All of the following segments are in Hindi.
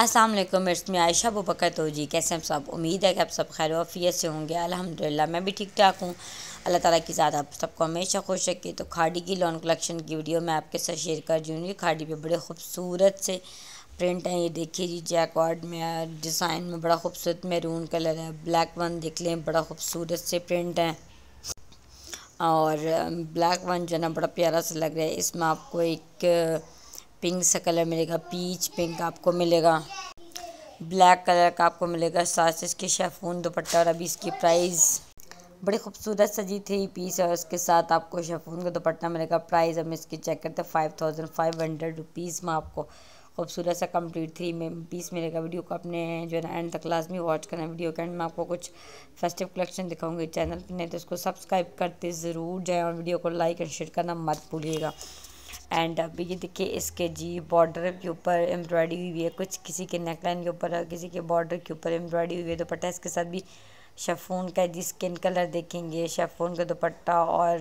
अस्सलाम वालेकुम इट्स में आयशा बुबकर तो जी कैसे हम सब उम्मीद है कि आप सब खैर वफ़ीत से होंगे अल्हम्दुलिल्लाह मैं भी ठीक ठाक हूँ अल्लाह ताला की ज़्यादा आप सबको हमेशा खुश रखिए तो खाड़ी की लॉन कलेक्शन की वीडियो मैं आपके साथ शेयर कर ये खाड़ी पे बड़े खूबसूरत से प्रिंट हैं ये देखिए जी जैकॉर्ड में डिज़ाइन में बड़ा खूबसूरत मेरून कलर है ब्लैक वन देख लें बड़ा खूबसूरत से प्रिंट है और ब्लैक वन जो है ना बड़ा प्यारा सा लग रहा है इसमें आपको एक पिंक सा कलर मिलेगा पीच पिंक आपको मिलेगा ब्लैक कलर का आपको मिलेगा साथ इसके शेफून दुपट्टा और अभी इसकी प्राइस बड़ी खूबसूरत सजी थी पीस और उसके साथ आपको शेफून का दुपट्टा मिलेगा प्राइस हम इसकी चेक करते हैं five thousand five hundred rupees में आपको खूबसूरत सा कंप्लीट थ्री में पीस मिलेगा वीडियो को अपने जो है ना एंड तक लाजमी वॉच करना वीडियो के एंड में आपको कुछ फेस्टिव कलेक्शन दिखाऊंगी चैनल पर नहीं तो उसको सब्सक्राइब करते ज़रूर जाएँ और वीडियो को लाइक एंड शेयर करना मत भूलिएगा एंड अब ये देखिए इसके जी बॉर्डर के ऊपर एम्ब्रॉयडरी हुई है कुछ किसी के नेकलाइन के ऊपर और किसी के बॉर्डर के ऊपर एम्ब्रॉयडरी हुई है दोपट्टा इसके साथ भी शेफोन का जी स्किन कलर देखेंगे शेफोन का दोपट्टा और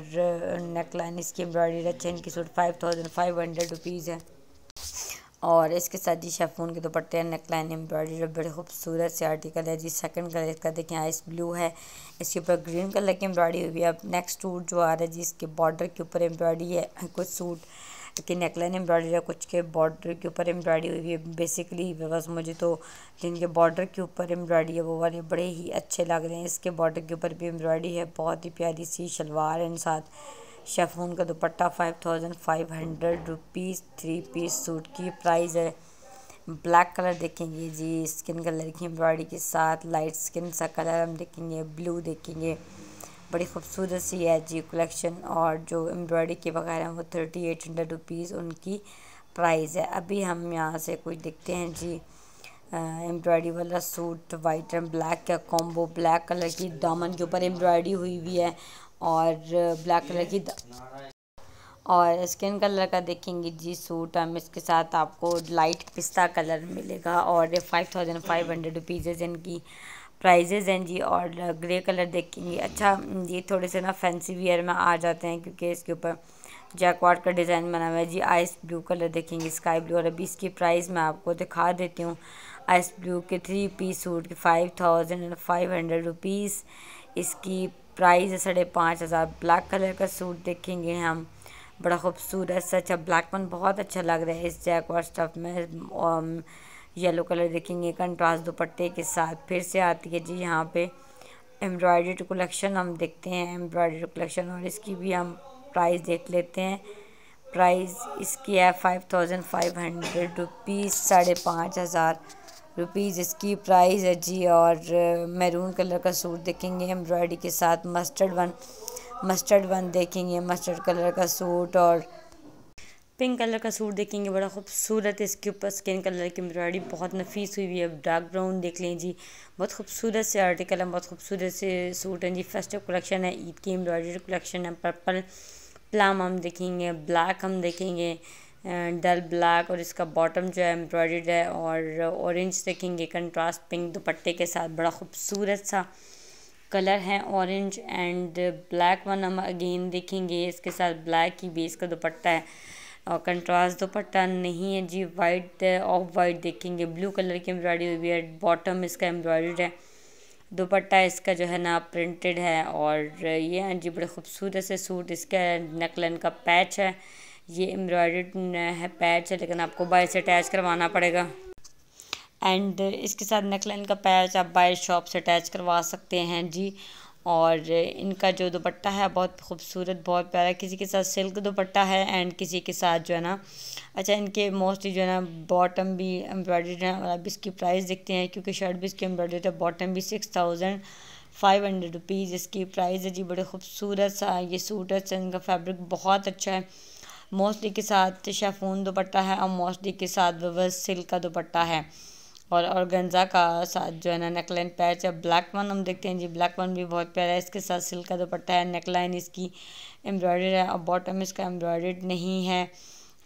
नेकलाइन इसकी एम्ब्रॉयडरी रचन इनकी suit five thousand five hundred rupees है और इसके साथ जी शेफोन के दोपट्टे हैं नेकलाइन एम्ब्रॉयडरी बड़े खूबसूरत से आर्टिकल है जी सेकंड कलर इसका देखें आइस ब्लू है इसके ऊपर ग्रीन कलर की एम्ब्रॉयडरी हुई है अब नेक्स्ट सूट जो आ रहा है जी इसके बॉर्डर के ऊपर एम्ब्रॉयडरी है कुछ सूट की नेकलाइन एम्ब्रॉयडरी है कुछ के बॉर्डर के ऊपर एम्ब्रॉयडरी हुई है बेसिकली बस मुझे तो जिनके बॉर्डर के ऊपर एम्ब्रॉयडरी है वो वाले बड़े ही अच्छे लग रहे हैं इसके बॉर्डर के ऊपर भी एम्ब्रॉयडरी है बहुत ही प्यारी सी शलवार एंड साथ शेफोन का दुपट्टा five thousand five hundred rupees three piece suit की प्राइस है ब्लैक कलर देखेंगे जी स्किन कलर की एम्ब्रॉयडरी के साथ लाइट स्किन सा कलर हम देखेंगे ब्लू देखेंगे बड़ी खूबसूरत सी है जी कलेक्शन और जो एम्ब्रॉयडरी के वगैरह वो थर्टी एट हंड्रेड रुपीज़ उनकी प्राइस है अभी हम यहाँ से कुछ देखते हैं जी एम्ब्रॉयडरी वाला सूट वाइट एंड ब्लैक का कॉम्बो ब्लैक कलर की दामन के ऊपर एम्ब्रॉयडरी हुई हुई है और ब्लैक कलर की और स्किन कलर का देखेंगे जी सूट हम इसके साथ आपको लाइट पिस्ता कलर मिलेगा और five thousand five hundred rupees इनकी प्राइजेज हैं जी और ग्रे कलर देखेंगे अच्छा ये थोड़े से ना फैंसी वियर में आ जाते हैं क्योंकि इसके ऊपर जैकवाट का डिज़ाइन बना हुआ है जी आइस ब्लू कलर देखेंगे स्काई ब्लू और अभी इसकी प्राइस मैं आपको दिखा देती हूँ आइस ब्लू के थ्री पीस सूट के five thousand and five hundred rupees इसकी प्राइस है साढ़े पाँच हज़ार ब्लैक कलर का सूट देखेंगे हम बड़ा खूबसूरत सा अच्छा ब्लैक वन बहुत अच्छा लग रहा है इस जैकवाट स्टफ में येलो कलर देखेंगे कंट्रास्ट दुपट्टे के साथ फिर से आती है जी यहाँ पे एम्ब्रॉयडरी कलेक्शन हम देखते हैं एम्ब्रॉयडरी कलेक्शन और इसकी भी हम प्राइस देख लेते हैं प्राइस इसकी है five thousand five hundred rupees साढ़े पाँच हज़ार रुपीज़ इसकी प्राइस है जी और मैरून कलर का सूट देखेंगे एम्ब्रॉयडरी के साथ मस्टर्ड वन मस्टर्ड वन देखेंगे मस्टर्ड कलर का सूट और पिंक कलर का सूट देखेंगे बड़ा खूबसूरत है इसके ऊपर स्किन कलर की एम्ब्रॉयडरी बहुत नफीस हुई हुई है डार्क ब्राउन देख लें जी बहुत खूबसूरत से आर्टिकल है बहुत खूबसूरत से सूट हैं जी फेस्टिव कलेक्शन है ईद की एम्ब्रॉयडरी कलेक्शन है पर्पल प्लाम हम देखेंगे ब्लैक हम देखेंगे डल ब्लैक और इसका बॉटम जो है एम्ब्रॉयड है और ऑरेंज देखेंगे कंट्रास्ट पिंक दुपट्टे के साथ बड़ा खूबसूरत सा कलर है ऑरेंज एंड ब्लैक वन हम अगेन देखेंगे इसके साथ ब्लैक ही बेस का दुपट्टा है और कंट्रास्ट दोपट्टा नहीं है जी वाइट ऑफ वाइट देखेंगे ब्लू कलर की एम्ब्रॉयडरी हुई है बॉटम इसका एम्ब्रॉयड है दोपट्टा इसका जो है ना प्रिंटेड है और ये हैं जी बड़े खूबसूरत से सूट इसका नेकलन का पैच है ये एम्ब्रॉयड है पैच है लेकिन आपको बाय से अटैच करवाना पड़ेगा एंड इसके साथ नेकलन का पैच आप बाय शॉप से अटैच करवा सकते हैं जी और इनका जो दुपट्टा है बहुत खूबसूरत बहुत प्यारा किसी के साथ सिल्क दुपट्टा है एंड किसी के साथ जो है ना अच्छा इनके मोस्टली जो है ना बॉटम भी एम्ब्रॉयड है और आप इसकी प्राइस देखते हैं क्योंकि शर्ट भी इसकी एम्ब्रॉयड है बॉटम भी six thousand five hundred rupees इसकी प्राइस है जी बड़े खूबसूरत सा ये सूट है इनका फैब्रिक बहुत अच्छा है मोस्टली के साथ शेफून दुपट्टा है और मोस्टली के साथ सिल्क का दुपट्टा है और गंजा का साथ जो है ना नेकलाइन पैच है ब्लैक वन हम देखते हैं जी ब्लैक वन भी बहुत प्यारा है इसके साथ सिल्क का दुपट्टा है नेकलाइन इसकी एम्ब्रॉयडर्ड है और बॉटम इसका एम्ब्रॉयडर्ड नहीं है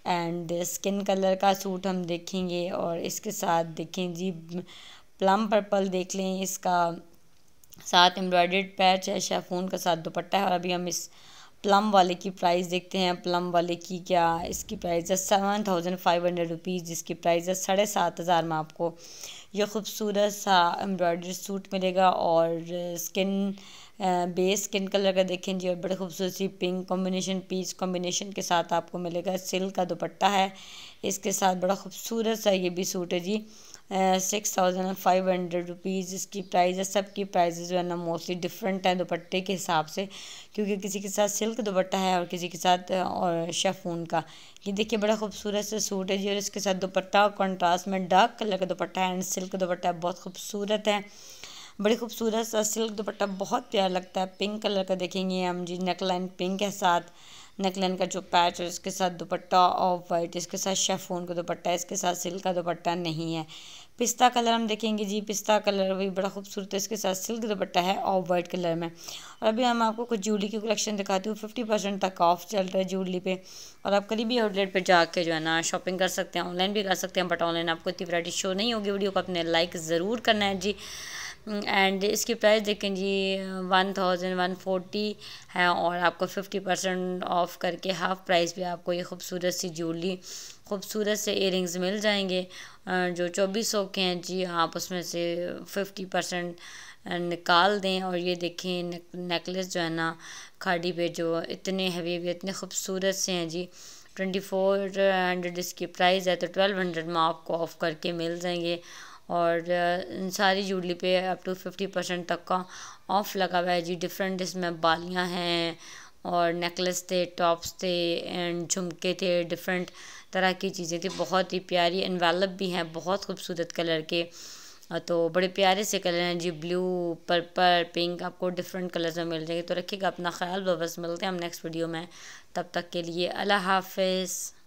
एंड स्किन कलर का सूट हम देखेंगे और इसके साथ देखें जी प्लम पर्पल देख लें इसका साथ एम्ब्रॉयडर्ड पैच है शेफून का साथ दुपट्टा है और अभी हम इस प्लम वाले की प्राइस देखते हैं प्लम वाले की क्या इसकी प्राइस है seven thousand five hundred rupees जिसकी प्राइस है साढ़े सात हज़ार में आपको यह खूबसूरत सा एम्ब्रॉयडरी सूट मिलेगा और स्किन बेस स्किन कलर का देखें जी और बड़े खूबसूरत सी पिंक कॉम्बिनेशन पीच कॉम्बिनेशन के साथ आपको मिलेगा सिल्क का दुपट्टा है इसके साथ बड़ा खूबसूरत सा ये भी सूट है जी six thousand and five hundred rupees इसकी प्राइस है सब की जो है ना मोस्टली डिफरेंट हैं दुपट्टे के हिसाब से क्योंकि किसी के साथ सिल्क दुपट्टा है और किसी के साथ और शेफून का ये देखिए बड़ा खूबसूरत सा सूट है जी और इसके साथ दुपट्टा और कॉन्ट्रास्ट में डार्क कलर का दुपट्टा है एंड सिल्क दुपट्टा बहुत खूबसूरत है बड़ी खूबसूरत सा सिल्क दुपट्टा बहुत प्यारा लगता है पिंक कलर का देखेंगे हम जी नेकलाइन पिंक है साथ नेकलाइन का जो पैच है इसके साथ दुपट्टा ऑफ वाइट इसके साथ शेफोन का दुपट्टा इसके साथ सिल्क का दुपट्टा नहीं है पिस्ता कलर हम देखेंगे जी पिस्ता कलर भी बड़ा खूबसूरत है इसके साथ सिल्क दुपट्टा है ऑफ वाइट कलर में और अभी हम आपको कुछ ज्वेलरी की कलेक्शन दिखाती हूँ फिफ्टी परसेंट तक ऑफ चल रहा है ज्वेलरी पे और आप करीबी आउटलेट पे जाके जो है ना शॉपिंग कर सकते हैं ऑनलाइन भी कर सकते हैं बट ऑनलाइन आपको इतनी वरायटी शो नहीं होगी वीडियो को अपने लाइक ज़रूर करना है जी एंड इसकी प्राइस देखें जी वन थाउजेंड वन फोटी है और आपको फिफ्टी परसेंट ऑफ करके हाफ़ प्राइस भी आपको ये खूबसूरत सी जूली खूबसूरत से इयर मिल जाएंगे जो चौबीस सौ के हैं जी आप उसमें से फिफ्टी परसेंट निकाल दें और ये देखें नेकलेस जो है ना खाड़ी पे जो इतने हैवी भी इतने खूबसूरत से हैं जी ट्वेंटी फोर हंड्रेड इसकी प्राइस है तो ट्वेल्व हंड्रेड में आपको ऑफ़ करके मिल जाएंगे और सारी जूडली पे अप टू फिफ्टी परसेंट तक का ऑफ लगा हुआ है जी डिफरेंट इसमें बालियाँ हैं और नेकलेस थे टॉप्स थे एंड झुमके थे डिफरेंट तरह की चीज़ें थी बहुत ही प्यारी एनवेलप भी हैं बहुत खूबसूरत कलर के तो बड़े प्यारे से कलर हैं जी ब्लू पर्पल पिंक आपको डिफरेंट कलर्स में मिल जाएंगे तो रखिएगा अपना ख्याल बस मिलते हैं हम नेक्स्ट वीडियो में तब तक के लिए अल्लाह हाफिज़